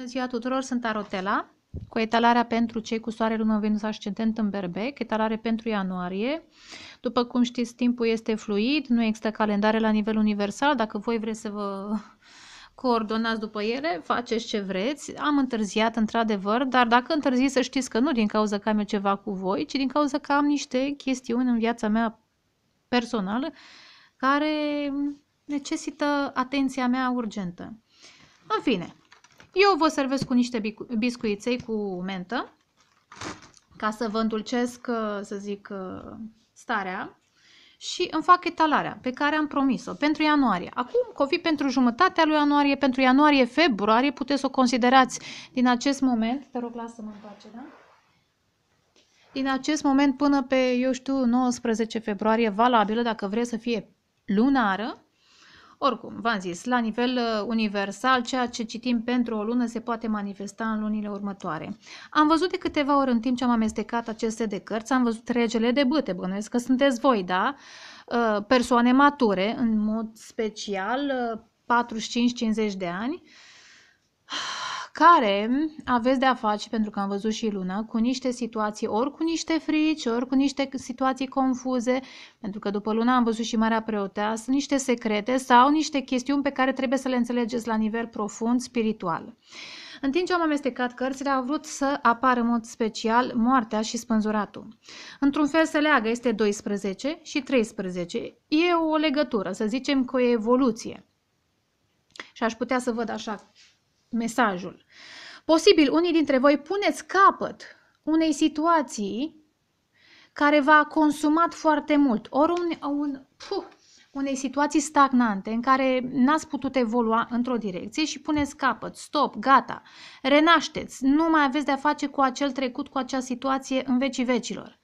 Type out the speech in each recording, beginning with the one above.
Bună ziua tuturor, sunt Arotela cu etalarea pentru cei cu soare, lună, venus, ascendent în berbec, etalare pentru ianuarie. După cum știți, timpul este fluid, nu există calendare la nivel universal, dacă voi vreți să vă coordonați după ele, faceți ce vreți. Am întârziat într-adevăr, dar dacă întârzi, să știți că nu din cauza că am eu ceva cu voi, ci din cauza că am niște chestiuni în viața mea personală care necesită atenția mea urgentă. În fine, eu vă servesc cu niște biscuiței cu mentă ca să vă îndulcesc, uh, să zic, uh, starea și îmi fac etalarea pe care am promis-o pentru ianuarie. Acum, copii, pentru jumătatea lui ianuarie, pentru ianuarie, februarie, puteți să o considerați din acest moment. Te rog, lasă-mă în pace, da? Din acest moment până pe, eu știu, 19 februarie, valabilă, dacă vreți să fie lunară, oricum, v-am zis, la nivel uh, universal, ceea ce citim pentru o lună se poate manifesta în lunile următoare. Am văzut de câteva ori în timp ce am amestecat aceste de cărți, am văzut regele de bâte, bănuiesc că sunteți voi, da? Uh, persoane mature, în mod special, 45-50 uh, de ani care aveți de a face, pentru că am văzut și luna, cu niște situații, ori cu niște frici, ori cu niște situații confuze, pentru că după luna am văzut și Marea Preotea, sunt niște secrete sau niște chestiuni pe care trebuie să le înțelegeți la nivel profund spiritual. În timp ce am amestecat cărțile, a vrut să apară în mod special moartea și spânzuratul. Într-un fel se leagă, este 12 și 13. E o legătură, să zicem că o evoluție. Și aș putea să văd așa mesajul. Posibil, unii dintre voi puneți capăt unei situații care v-a consumat foarte mult, ori un, un, puh, unei situații stagnante în care n-ați putut evolua într-o direcție și puneți capăt, stop, gata, renașteți, nu mai aveți de-a face cu acel trecut, cu acea situație în vecii vecilor.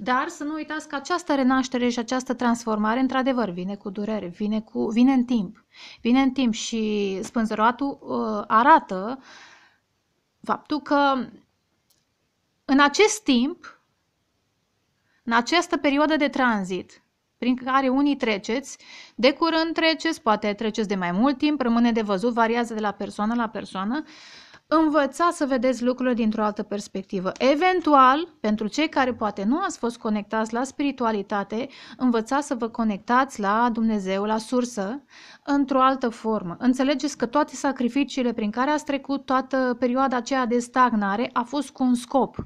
Dar să nu uitați că această renaștere și această transformare, într-adevăr, vine cu durere, vine, cu, vine în timp vine în timp și spânzăroatul uh, arată faptul că în acest timp, în această perioadă de tranzit prin care unii treceți, de curând treceți, poate treceți de mai mult timp, rămâne de văzut, variază de la persoană la persoană, uh, învățați să vedeți lucrurile dintr-o altă perspectivă. Eventual, pentru cei care poate nu ați fost conectați la spiritualitate, învățați să vă conectați la Dumnezeu, la sursă, într-o altă formă. Înțelegeți că toate sacrificiile prin care ați trecut toată perioada aceea de stagnare a fost cu un scop.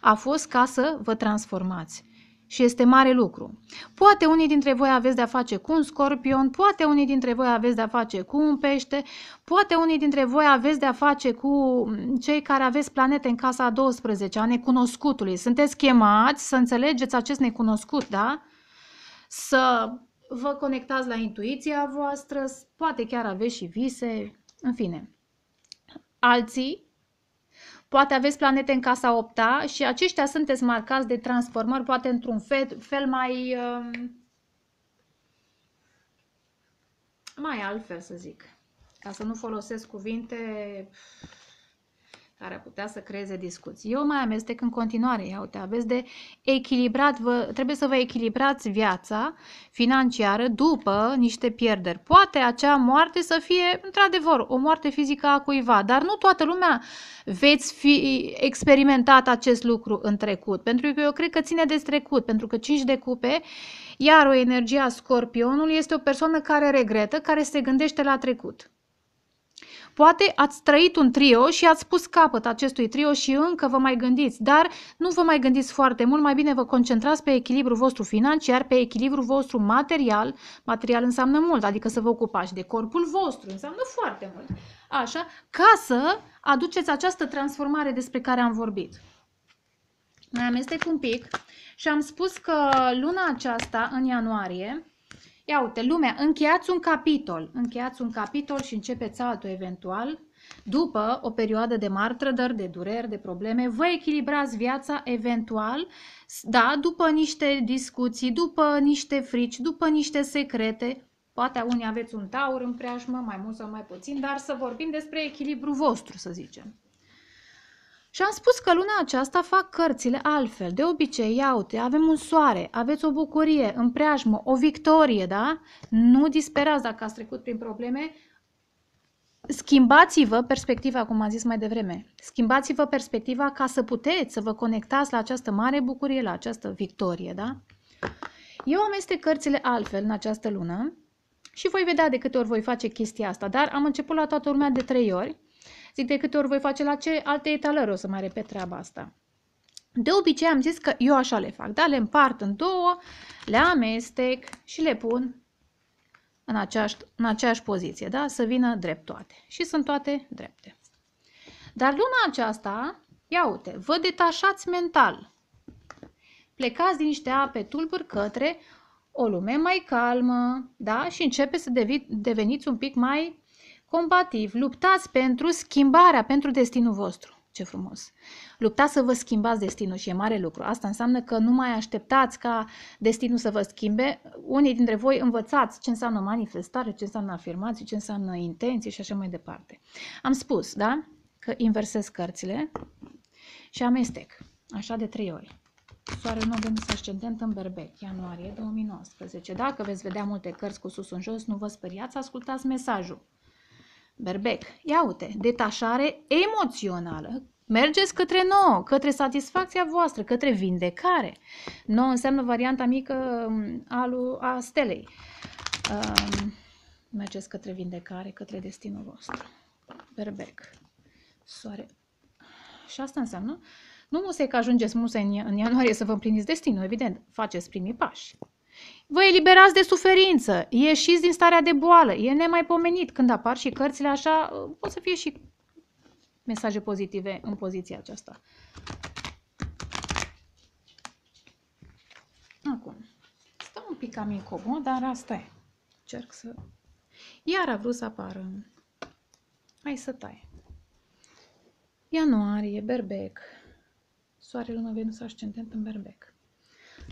A fost ca să vă transformați și este mare lucru. Poate unii dintre voi aveți de-a face cu un scorpion, poate unii dintre voi aveți de-a face cu un pește, poate unii dintre voi aveți de-a face cu mm, cei care aveți planete în casa a 12 a necunoscutului. Sunteți chemați să înțelegeți acest necunoscut, da? Să vă conectați la intuiția voastră, poate chiar aveți și vise, în fine. Alții Poate aveți planete în casa 8 și aceștia sunteți marcați de transformări, poate într-un fel, fel mai, um, mai altfel să zic. Ca să nu folosesc cuvinte care ar putea să creeze discuții. Eu mai amestec în continuare, ia uite, aveți de echilibrat, vă, trebuie să vă echilibrați viața financiară după niște pierderi. Poate acea moarte să fie, într-adevăr, o moarte fizică a cuiva, dar nu toată lumea veți fi experimentat acest lucru în trecut, pentru că eu cred că ține de trecut, pentru că 5 de cupe, iar o energie a scorpionului este o persoană care regretă, care se gândește la trecut. Poate ați trăit un trio și ați pus capăt acestui trio și încă vă mai gândiți, dar nu vă mai gândiți foarte mult, mai bine vă concentrați pe echilibrul vostru financiar, pe echilibrul vostru material. Material înseamnă mult, adică să vă ocupați de corpul vostru, înseamnă foarte mult. Așa, ca să aduceți această transformare despre care am vorbit. Mai amestec un pic și am spus că luna aceasta, în ianuarie, Ia uite, lumea, încheiați un capitol, încheiați un capitol și începeți altul eventual. După o perioadă de mari trădări, de dureri, de probleme, vă echilibrați viața eventual, da, după niște discuții, după niște frici, după niște secrete, Poate unii aveți un taur în preajmă, mai mult sau mai puțin, dar să vorbim despre echilibru vostru, să zicem. Și am spus că luna aceasta fac cărțile altfel. De obicei, iaute, avem un soare, aveți o bucurie, în preajmă, o victorie, da? Nu disperați dacă ați trecut prin probleme. Schimbați-vă perspectiva, cum am zis mai devreme. Schimbați-vă perspectiva ca să puteți să vă conectați la această mare bucurie, la această victorie, da? Eu amestec cărțile altfel în această lună și voi vedea de câte ori voi face chestia asta, dar am început la toată lumea de trei ori Zic, de câte ori voi face la ce alte etalări o să mai repet treaba asta. De obicei am zis că eu așa le fac, da? Le împart în două, le amestec și le pun în aceeași, în aceeași poziție, da? Să vină drept toate. Și sunt toate drepte. Dar luna aceasta, ia uite, vă detașați mental. Plecați din niște ape tulburi către o lume mai calmă, da? Și începe să deveniți un pic mai Combativ, luptați pentru schimbarea, pentru destinul vostru. Ce frumos! Luptați să vă schimbați destinul și e mare lucru. Asta înseamnă că nu mai așteptați ca destinul să vă schimbe. Unii dintre voi învățați ce înseamnă manifestare, ce înseamnă afirmații, ce înseamnă intenții și așa mai departe. Am spus, da? Că inversez cărțile și amestec. Așa de trei ori. Soarele în Venus ascendent în berbec, ianuarie 2019. Dacă veți vedea multe cărți cu sus în jos, nu vă speriați, ascultați mesajul. Berbec, ia uite, detașare emoțională. Mergeți către nouă, către satisfacția voastră, către vindecare. Nouă înseamnă varianta mică mm, a, lui, a stelei. Um, mergeți către vindecare, către destinul vostru. Berbec, soare. Și asta înseamnă, nu musai că ajungeți musai în ianuarie să vă împliniți destinul, evident, faceți primii pași. Vă eliberați de suferință, ieșiți din starea de boală, e nemaipomenit. Când apar și cărțile așa, pot să fie și mesaje pozitive în poziția aceasta. Acum, stau un pic cam incomod, dar asta e. Încerc să... Iar a vrut să apară. Hai să tai. Ianuarie, berbec. Soarele, lună, venus, ascendent în berbec.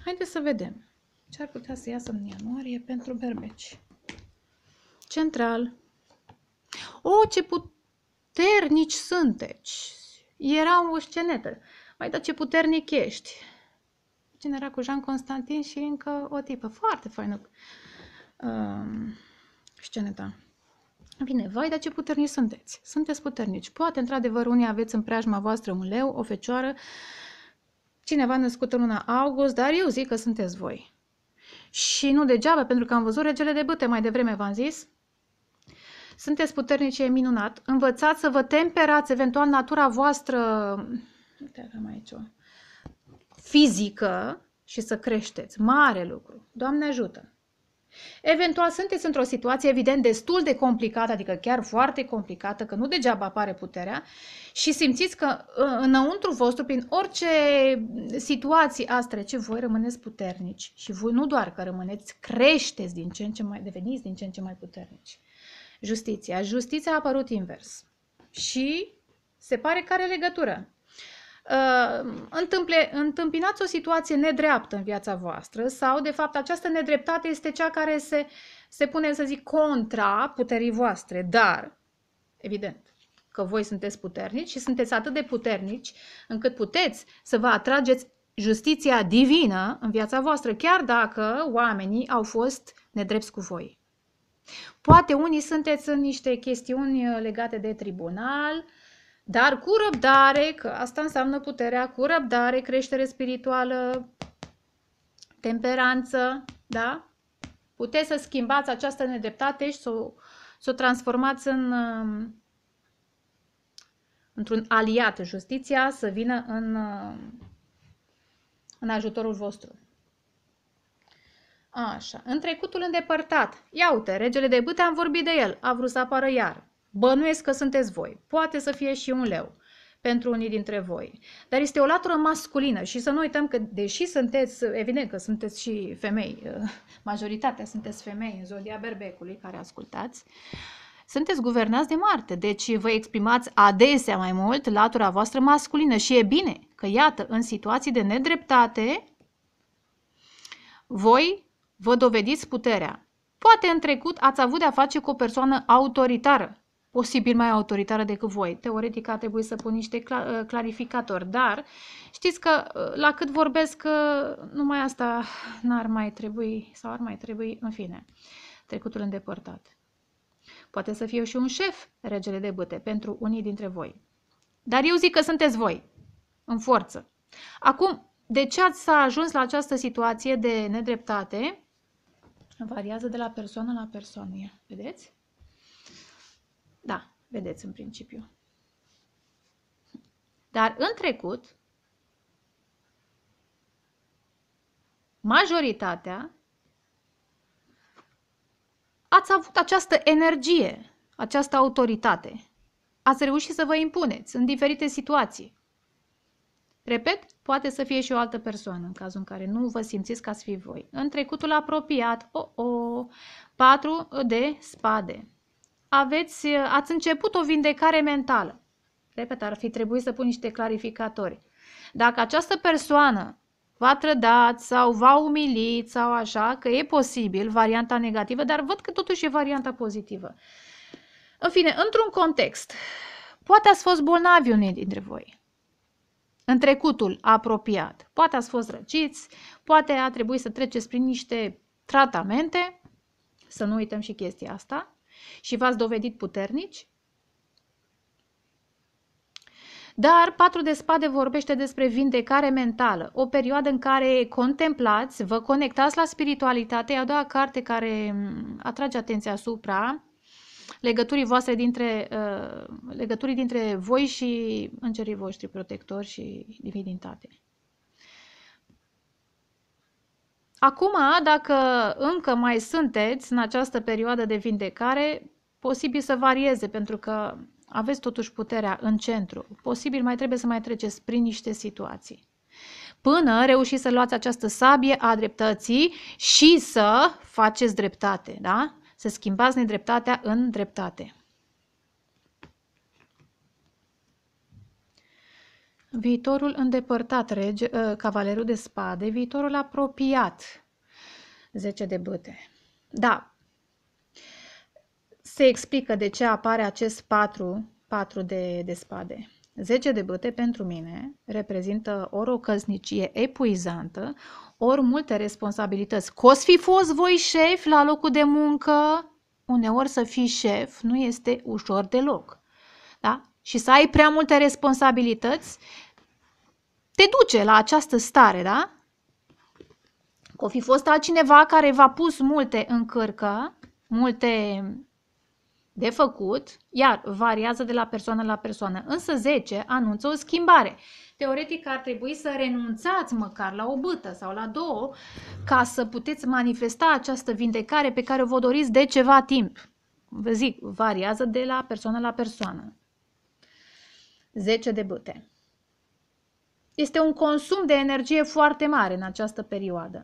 Haideți să vedem ce ar putea să iasă în ianuarie pentru berbeci. Central. O, ce puternici sunteți! Era o scenetă. Mai da ce puternic ești! Cine era cu Jean Constantin și încă o tipă. Foarte faină uh, sceneta. Bine, vai, dar ce puternici sunteți! Sunteți puternici. Poate, într-adevăr, unii aveți în preajma voastră un leu, o fecioară, cineva născut în luna august, dar eu zic că sunteți voi și nu degeaba, pentru că am văzut regele de bâte mai devreme, v-am zis. Sunteți puternici, e minunat. Învățați să vă temperați eventual natura voastră uite, avem aici o, fizică și să creșteți. Mare lucru. Doamne ajută! Eventual sunteți într-o situație evident destul de complicată, adică chiar foarte complicată, că nu degeaba apare puterea și simțiți că ă, înăuntru vostru, prin orice situații ați trece, voi rămâneți puternici și voi nu doar că rămâneți, creșteți din ce în ce mai, deveniți din ce în ce mai puternici. Justiția. Justiția a apărut invers și se pare că are legătură. Uh, întâmple, întâmpinați o situație nedreaptă în viața voastră sau, de fapt, această nedreptate este cea care se, se pune, să zic, contra puterii voastre, dar, evident, că voi sunteți puternici și sunteți atât de puternici încât puteți să vă atrageți justiția divină în viața voastră, chiar dacă oamenii au fost nedrepti cu voi. Poate unii sunteți în niște chestiuni legate de tribunal, uh, dar cu răbdare, că asta înseamnă puterea, cu răbdare, creștere spirituală, temperanță, da? Puteți să schimbați această nedreptate și să o, să o transformați în, um, într-un aliat. Justiția să vină în, um, în ajutorul vostru. Așa, în trecutul îndepărtat. Ia uite, regele de bâte am vorbit de el, a vrut să apară iar. Bănuiesc că sunteți voi. Poate să fie și un leu pentru unii dintre voi. Dar este o latură masculină și să nu uităm că, deși sunteți, evident că sunteți și femei, uh, majoritatea sunteți femei în zodia berbecului care ascultați, sunteți guvernați de Marte, deci vă exprimați adesea mai mult latura voastră masculină și e bine că, iată, în situații de nedreptate, voi vă dovediți puterea. Poate în trecut ați avut de-a face cu o persoană autoritară posibil mai autoritară decât voi. Teoretic ar trebui să pun niște cl- ă, clarificatori, dar știți că ă, la cât vorbesc, ă, numai asta n-ar mai trebui sau ar mai trebui, în fine, trecutul îndepărtat. Poate să fie și un șef, regele de băte pentru unii dintre voi. Dar eu zic că sunteți voi, în forță. Acum, de ce ați s-a ajuns la această situație de nedreptate? Variază de la persoană la persoană, vedeți? Vedeți în principiu. Dar în trecut, majoritatea ați avut această energie, această autoritate. Ați reușit să vă impuneți în diferite situații. Repet, poate să fie și o altă persoană în cazul în care nu vă simțiți ca să fi voi. În trecutul apropiat, o, oh, o, oh, patru de spade aveți, uh, ați început o vindecare mentală. Repet, ar fi trebuit să pun niște clarificatori. Dacă această persoană v-a trădat sau v-a umilit sau așa, că e posibil varianta negativă, dar văd că totuși e varianta pozitivă. În fine, într-un context, poate ați fost bolnavi unii dintre voi, în trecutul apropiat. Poate ați fost răciți, poate a trebuit să treceți prin niște tratamente, să nu uităm și chestia asta, și v-ați dovedit puternici? Dar patru de spade vorbește despre vindecare mentală, o perioadă în care contemplați, vă conectați la spiritualitate, e a doua carte care atrage atenția asupra legăturii voastre dintre, uh, legăturii dintre voi și îngerii voștri protectori și divinitate. Acum, dacă încă mai sunteți în această perioadă de vindecare, posibil să varieze, pentru că aveți totuși puterea în centru. Posibil mai trebuie să mai treceți prin niște situații. Până reușiți să luați această sabie a dreptății și să faceți dreptate, da? Să schimbați nedreptatea în dreptate. viitorul îndepărtat rege, ă, cavalerul de spade, viitorul apropiat, 10 de băte. Da, se explică de ce apare acest 4, 4 de, de spade. 10 de băte pentru mine reprezintă ori o căsnicie epuizantă, ori multe responsabilități. Că fi fost voi șef la locul de muncă? Uneori să fii șef nu este ușor deloc. Da? și să ai prea multe responsabilități, te duce la această stare, da? O fi fost altcineva care v-a pus multe în multe de făcut, iar variază de la persoană la persoană. Însă 10 anunță o schimbare. Teoretic ar trebui să renunțați măcar la o bâtă sau la două ca să puteți manifesta această vindecare pe care o vă doriți de ceva timp. Vă zic, variază de la persoană la persoană. 10 de bâte. Este un consum de energie foarte mare în această perioadă.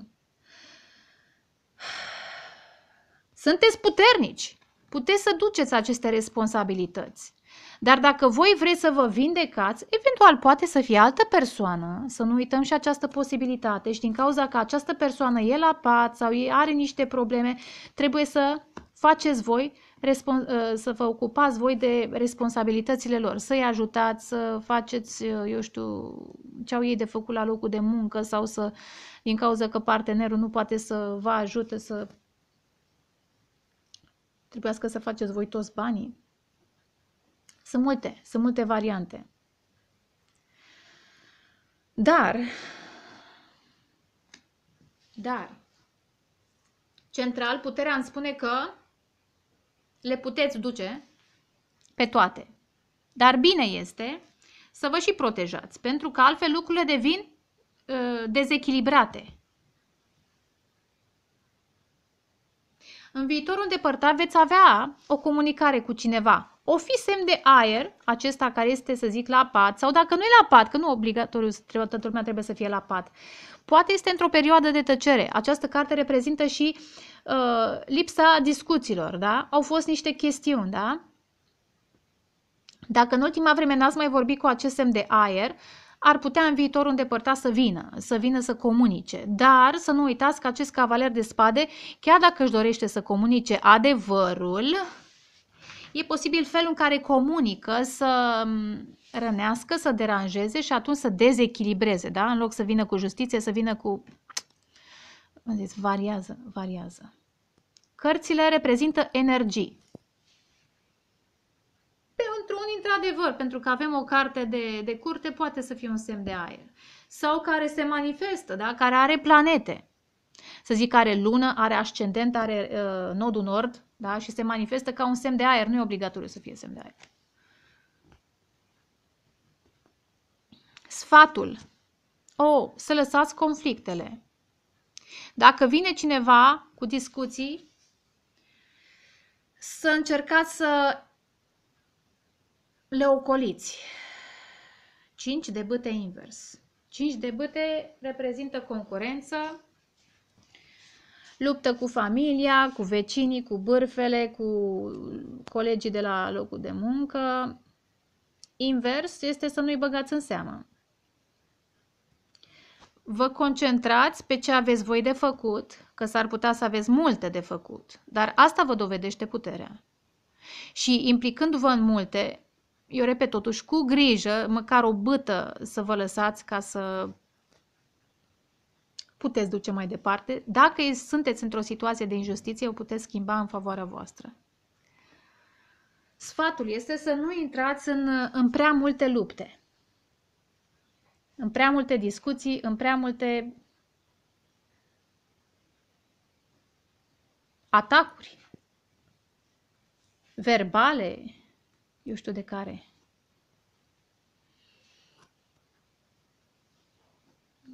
Sunteți puternici, puteți să duceți aceste responsabilități. Dar dacă voi vreți să vă vindecați, eventual poate să fie altă persoană, să nu uităm și această posibilitate și din cauza că această persoană e la pat sau are niște probleme, trebuie să faceți voi Ă, să vă ocupați voi de responsabilitățile lor, să-i ajutați, să faceți, ă, eu știu, ce au ei de făcut la locul de muncă sau să, din cauza că partenerul nu poate să vă ajute să trebuiască să faceți voi toți banii. Sunt multe, sunt multe variante. Dar, dar, central, puterea îmi spune că le puteți duce pe toate. Dar bine este să vă și protejați, pentru că altfel lucrurile devin uh, dezechilibrate. În viitorul îndepărtat veți avea o comunicare cu cineva. O fi semn de aer, acesta care este, să zic, la pat, sau dacă nu e la pat, că nu obligatoriu toată lumea trebuie să fie la pat, Poate este într-o perioadă de tăcere. Această carte reprezintă și uh, lipsa discuțiilor, da? Au fost niște chestiuni, da? Dacă în ultima vreme n-ați mai vorbit cu acest semn de aer, ar putea în viitor îndepărta să vină, să vină să comunice. Dar să nu uitați că acest cavaler de spade, chiar dacă își dorește să comunice adevărul, e posibil felul în care comunică să mm, rănească, să deranjeze și atunci să dezechilibreze, da? În loc să vină cu justiție, să vină cu... Cum zis? Variază, variază. Cărțile reprezintă energii. Pentru un într-adevăr, pentru că avem o carte de, de curte, poate să fie un semn de aer. Sau care se manifestă, da? care are planete. Să zic, are lună, are ascendent, are uh, nodul nord, da? Și se manifestă ca un semn de aer. Nu e obligatoriu să fie semn de aer. Sfatul. O, oh, să lăsați conflictele. Dacă vine cineva cu discuții, să încercați să le ocoliți. 5 de bâte invers. 5 de bâte reprezintă concurență, luptă cu familia, cu vecinii, cu bârfele, cu colegii de la locul de muncă. Invers este să nu-i băgați în seamă. Vă concentrați pe ce aveți voi de făcut, că s-ar putea să aveți multe de făcut, dar asta vă dovedește puterea. Și implicându-vă în multe, eu repet totuși, cu grijă, măcar o bâtă să vă lăsați ca să puteți duce mai departe. Dacă sunteți într-o situație de injustiție, o puteți schimba în favoarea voastră. Sfatul este să nu intrați în, în prea multe lupte, în prea multe discuții, în prea multe atacuri verbale, eu știu de care.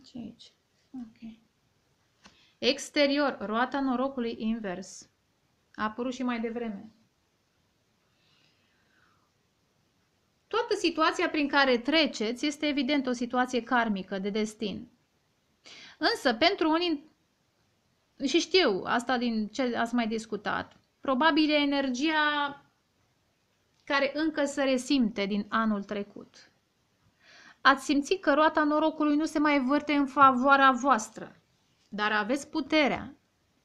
Ce deci aici? Okay. Exterior, roata norocului invers. A apărut și mai devreme. Toată situația prin care treceți este evident o situație karmică, de destin. Însă, pentru unii, și știu asta din ce ați mai discutat, probabil e energia care încă se resimte din anul trecut ați simți că roata norocului nu se mai vârte în favoarea voastră. Dar aveți puterea,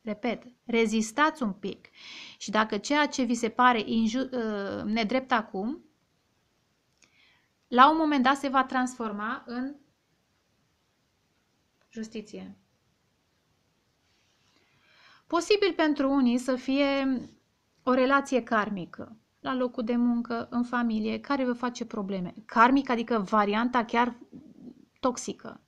repet, rezistați un pic și dacă ceea ce vi se pare inju- ă, nedrept acum, la un moment dat se va transforma în justiție. Posibil pentru unii să fie o relație karmică, la locul de muncă, în familie, care vă face probleme. Karmic, adică varianta chiar toxică,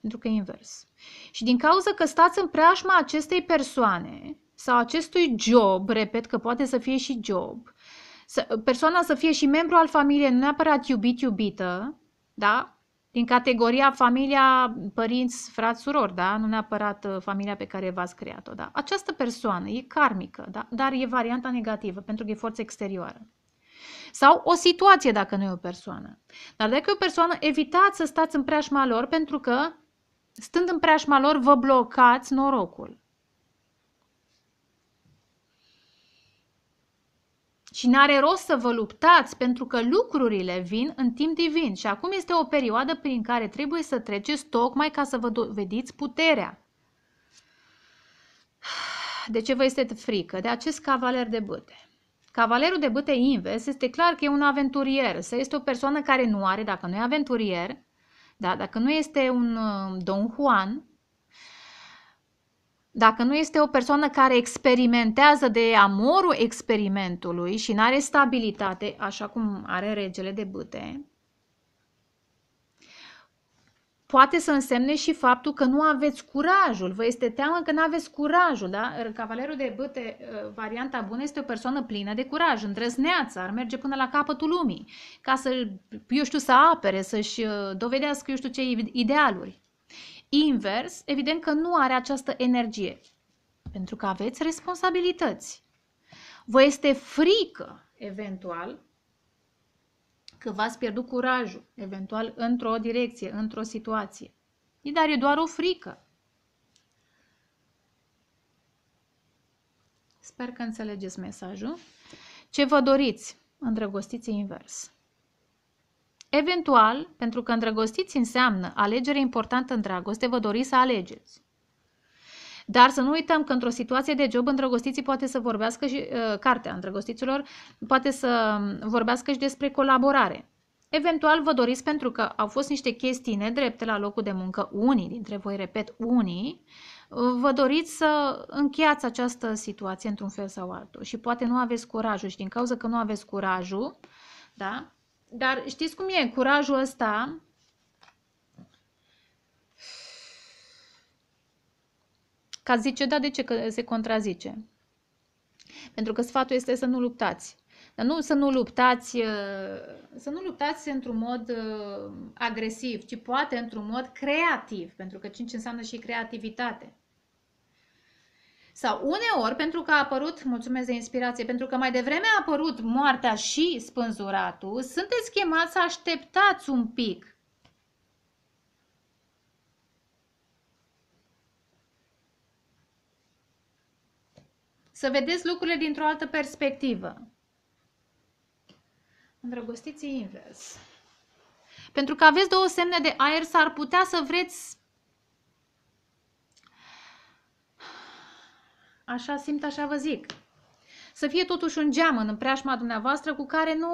pentru că e invers. Și din cauza că stați în preajma acestei persoane sau acestui job, repet că poate să fie și job, să, persoana să fie și membru al familiei, nu neapărat iubit, iubită, da? din categoria familia părinți, frați, surori, da? nu neapărat uh, familia pe care v-ați creat-o. Da? Această persoană e karmică, da? dar e varianta negativă pentru că e forță exterioară. Sau o situație dacă nu e o persoană. Dar dacă e o persoană, evitați să stați în preajma lor pentru că stând în preajma lor vă blocați norocul. Și n-are rost să vă luptați pentru că lucrurile vin în timp divin și acum este o perioadă prin care trebuie să treceți tocmai ca să vă dovediți puterea. De ce vă este frică? De acest cavaler de băte. Cavalerul de băte invers este clar că e un aventurier, să este o persoană care nu are, dacă nu e aventurier, da, dacă nu este un uh, Don Juan, dacă nu este o persoană care experimentează de amorul experimentului și nu are stabilitate, așa cum are regele de bâte, poate să însemne și faptul că nu aveți curajul. Vă este teamă că nu aveți curajul, da? Cavalerul de bâte, ă, varianta bună, este o persoană plină de curaj, îndrăzneață, ar merge până la capătul lumii, ca să, eu știu, să apere, să-și ă, dovedească, eu știu ce, idealuri invers, evident că nu are această energie, pentru că aveți responsabilități. Vă este frică, eventual, că v-ați pierdut curajul, eventual într-o direcție, într-o situație. Dar e doar o frică. Sper că înțelegeți mesajul. Ce vă doriți? Îndrăgostiți invers. Eventual, pentru că îndrăgostiți înseamnă alegere importantă în dragoste, vă doriți să alegeți. Dar să nu uităm că într-o situație de job îndrăgostiții poate să vorbească și uh, cartea îndrăgostiților poate să um, vorbească și despre colaborare. Eventual vă doriți pentru că au fost niște chestii nedrepte la locul de muncă, unii dintre voi, repet, unii, vă doriți să încheiați această situație într-un fel sau altul și poate nu aveți curajul și din cauza că nu aveți curajul, da, dar știți cum e? Curajul ăsta Ca zice, da, de ce că se contrazice? Pentru că sfatul este să nu luptați. Dar nu să nu luptați, uh, să nu luptați într-un mod uh, agresiv, ci poate într-un mod creativ, pentru că cinci înseamnă și creativitate. Sau uneori, pentru că a apărut, mulțumesc de inspirație, pentru că mai devreme a apărut moartea și spânzuratul, sunteți chemați să așteptați un pic. Să vedeți lucrurile dintr-o altă perspectivă. Îndrăgostiți invers. Pentru că aveți două semne de aer, s-ar putea să vreți Așa simt, așa vă zic. Să fie totuși un geamăn în preajma dumneavoastră cu care nu...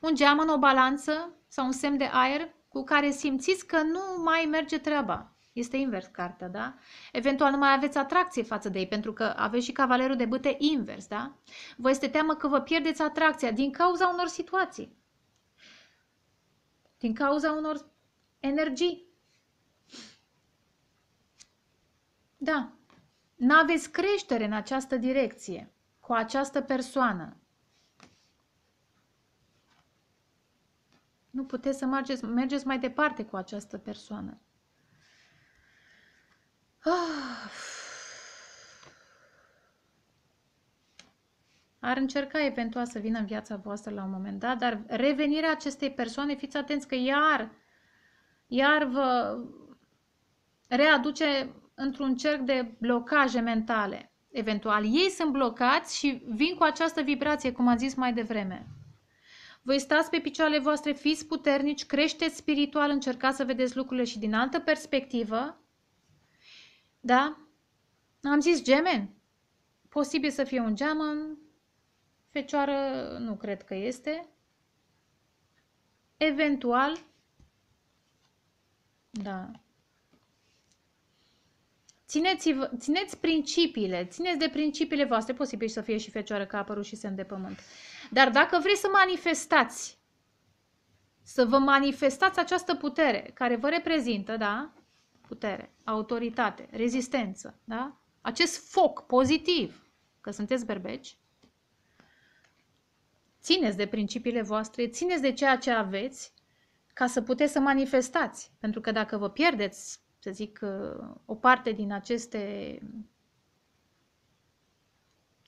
Un geamăn, o balanță sau un semn de aer cu care simțiți că nu mai merge treaba. Este invers cartea, da? Eventual nu mai aveți atracție față de ei, pentru că aveți și cavalerul de bâte invers, da? Vă este teamă că vă pierdeți atracția din cauza unor situații, din cauza unor energii Da, n-aveți creștere în această direcție, cu această persoană. Nu puteți să mergeți, mergeți mai departe cu această persoană. Oh. Ar încerca eventual să vină în viața voastră la un moment dat, dar revenirea acestei persoane, fiți atenți că iar, iar vă readuce într-un cerc de blocaje mentale. Eventual, ei sunt blocați și vin cu această vibrație, cum am zis mai devreme. Voi stați pe picioarele voastre, fiți puternici, creșteți spiritual, încercați să vedeți lucrurile și din altă perspectivă. Da? Am zis gemen. Posibil să fie un geamăn, fecioară nu cred că este. Eventual, da, Țineți, țineți principiile, țineți de principiile voastre, posibil să fie și fecioară că a apărut și semn de pământ. Dar dacă vreți să manifestați, să vă manifestați această putere care vă reprezintă, da? Putere, autoritate, rezistență, da? Acest foc pozitiv, că sunteți berbeci, țineți de principiile voastre, țineți de ceea ce aveți ca să puteți să manifestați. Pentru că dacă vă pierdeți să zic, uh, o parte din aceste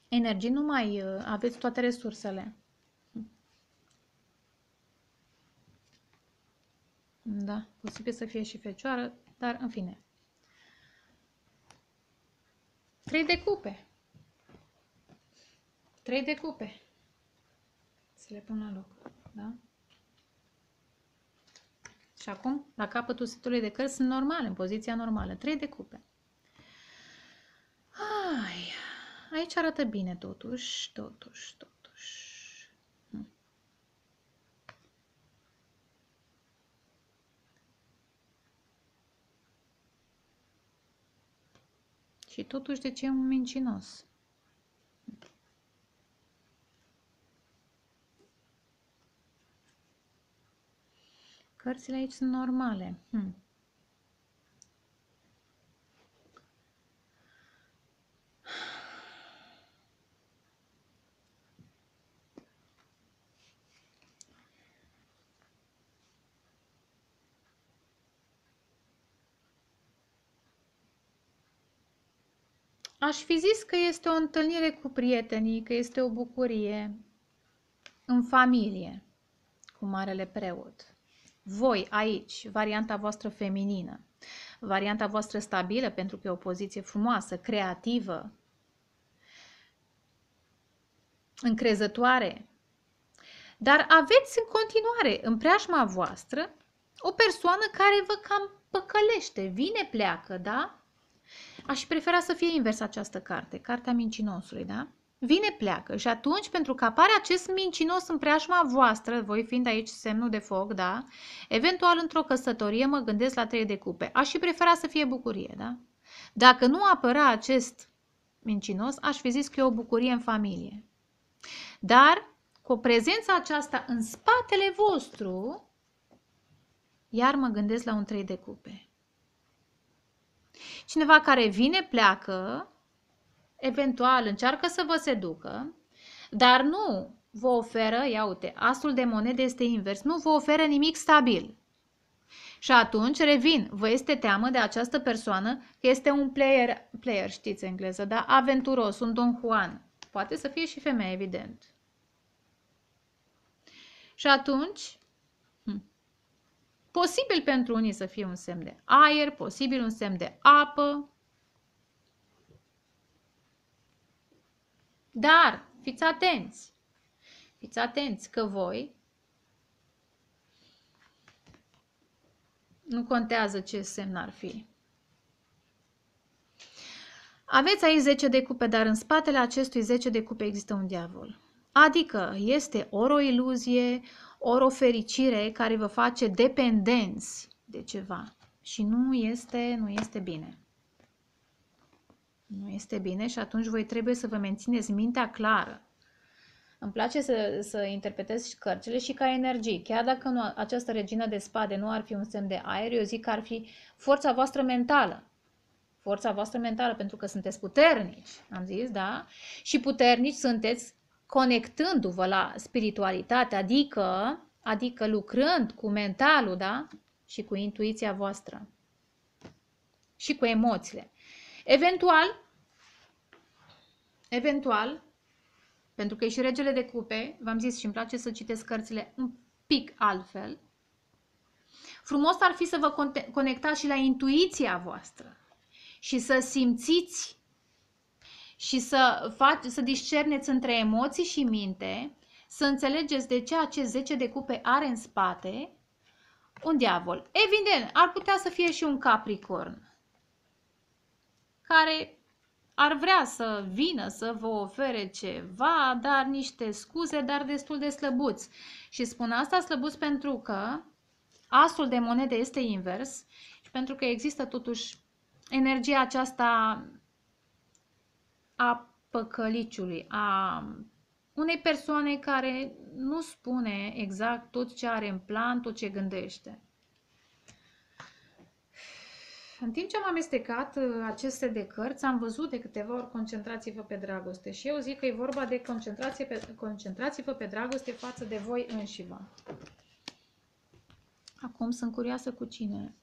energii, nu mai uh, aveți toate resursele. Da, posibil să fie și fecioară, dar în fine. Trei de cupe. Trei de cupe. Să le pun la loc, da? Și acum, la capătul setului de cărți, sunt normale, în poziția normală. trei de cupe. Ai, aici arată bine, totuși, totuși, totuși. Hm. Și totuși, de ce e un mincinos? Cărțile aici sunt normale. Hmm. Aș fi zis că este o întâlnire cu prietenii, că este o bucurie în familie cu Marele Preot. Voi, aici, varianta voastră feminină, varianta voastră stabilă, pentru că e o poziție frumoasă, creativă, încrezătoare. Dar aveți în continuare, în preajma voastră, o persoană care vă cam păcălește, vine, pleacă, da? Aș prefera să fie invers această carte, cartea mincinosului, da? vine, pleacă. Și atunci, pentru că apare acest mincinos în preajma voastră, voi fiind aici semnul de foc, da? Eventual, într-o căsătorie, mă gândesc la trei de cupe. Aș și prefera să fie bucurie, da? Dacă nu apăra acest mincinos, aș fi zis că e o bucurie în familie. Dar, cu prezența aceasta în spatele vostru, iar mă gândesc la un trei de cupe. Cineva care vine, pleacă, eventual încearcă să vă seducă, dar nu vă oferă, ia uite, asul de monede este invers, nu vă oferă nimic stabil. Și atunci, revin, vă este teamă de această persoană că este un player, player știți engleză, da? Aventuros, un Don Juan. Poate să fie și femeie, evident. Și atunci, hm, posibil pentru unii să fie un semn de aer, posibil un semn de apă, Dar fiți atenți! Fiți atenți că voi nu contează ce semn ar fi. Aveți aici 10 de cupe, dar în spatele acestui 10 de cupe există un diavol. Adică este ori o iluzie, ori o fericire care vă face dependenți de ceva și nu este, nu este bine. Nu este bine și atunci voi trebuie să vă mențineți mintea clară. Îmi place să, să interpretez cărțile și ca energie. Chiar dacă nu, această regină de spade nu ar fi un semn de aer, eu zic că ar fi forța voastră mentală. Forța voastră mentală, pentru că sunteți puternici, am zis, da? Și puternici sunteți conectându-vă la spiritualitate, adică, adică lucrând cu mentalul, da? Și cu intuiția voastră. Și cu emoțiile. Eventual, Eventual, pentru că e și regele de cupe, v-am zis și îmi place să citesc cărțile un pic altfel, frumos ar fi să vă conectați și la intuiția voastră și să simțiți și să, faci, să discerneți între emoții și minte, să înțelegeți de ce acest 10 de cupe are în spate un diavol. Evident, ar putea să fie și un capricorn care ar vrea să vină să vă ofere ceva, dar niște scuze, dar destul de slăbuți. Și spun asta slăbuți pentru că asul de monede este invers și pentru că există totuși energia aceasta a păcăliciului, a unei persoane care nu spune exact tot ce are în plan, tot ce gândește. În timp ce am amestecat uh, aceste de cărți, am văzut de câteva ori concentrați-vă pe dragoste și eu zic că e vorba de concentrație pe, concentrați-vă pe dragoste față de voi înșivă. Acum sunt curioasă cu cine,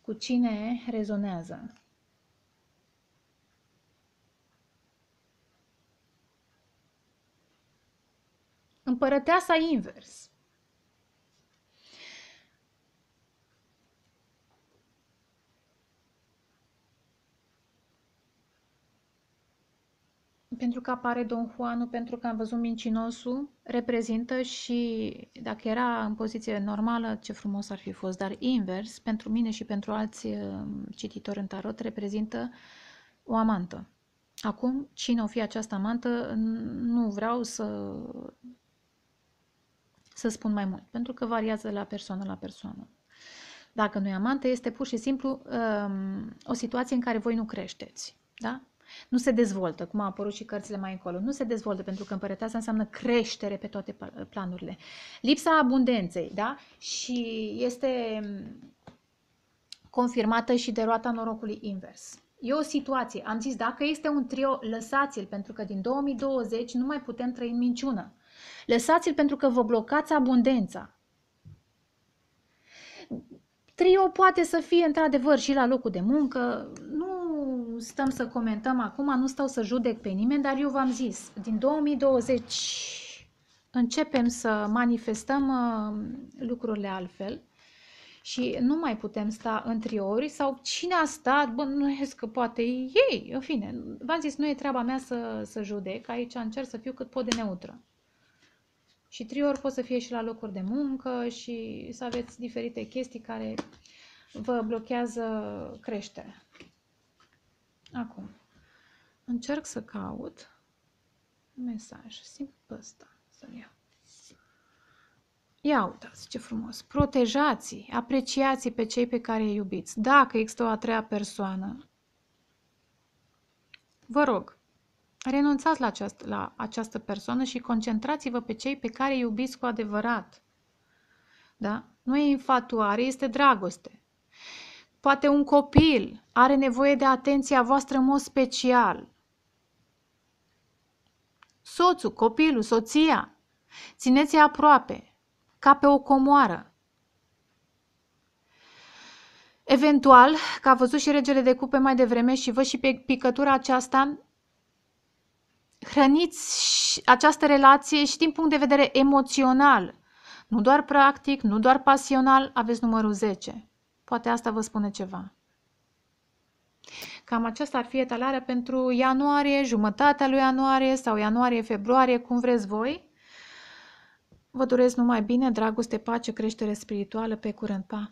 cu cine rezonează. Împărăteasa invers. pentru că apare Don Juanul, pentru că am văzut mincinosul, reprezintă și, dacă era în poziție normală, ce frumos ar fi fost, dar invers, pentru mine și pentru alți uh, cititori în tarot, reprezintă o amantă. Acum, cine o fi această amantă, nu vreau să, să spun mai mult, pentru că variază de la persoană la persoană. Dacă nu e amantă, este pur și simplu um, o situație în care voi nu creșteți. Da? Nu se dezvoltă, cum a apărut și cărțile mai încolo. Nu se dezvoltă pentru că împărăteasa înseamnă creștere pe toate planurile. Lipsa abundenței, da? Și este mm, confirmată și de roata norocului invers. E o situație. Am zis, dacă este un trio, lăsați-l, pentru că din 2020 nu mai putem trăi în minciună. Lăsați-l pentru că vă blocați abundența. Trio poate să fie într-adevăr și la locul de muncă, nu stăm să comentăm acum, nu stau să judec pe nimeni, dar eu v-am zis, din 2020 începem să manifestăm uh, lucrurile altfel și nu mai putem sta în triori sau cine a stat, bă, nu că poate ei, în fine, v-am zis, nu e treaba mea să, să judec, aici încerc să fiu cât pot de neutră. Și triori pot să fie și la locuri de muncă și să aveți diferite chestii care vă blochează creșterea. Acum, încerc să caut mesaj. Simt pe ăsta să-l iau. Ia uitați ce frumos. Protejați, apreciați pe cei pe care îi iubiți. Dacă există o a treia persoană, vă rog, renunțați la, această, la această persoană și concentrați-vă pe cei pe care îi iubiți cu adevărat. Da? Nu e infatuare, este dragoste. Poate un copil are nevoie de atenția voastră în mod special. Soțul, copilul, soția, țineți-i aproape, ca pe o comoară. Eventual, că a văzut și regele de cupe mai devreme și văd și pe picătura aceasta, hrăniți această relație și din punct de vedere emoțional, nu doar practic, nu doar pasional, aveți numărul 10. Poate asta vă spune ceva. Cam aceasta ar fi etalarea pentru ianuarie, jumătatea lui ianuarie sau ianuarie-februarie, cum vreți voi. Vă doresc numai bine, dragoste, pace, creștere spirituală, pe curând, pa!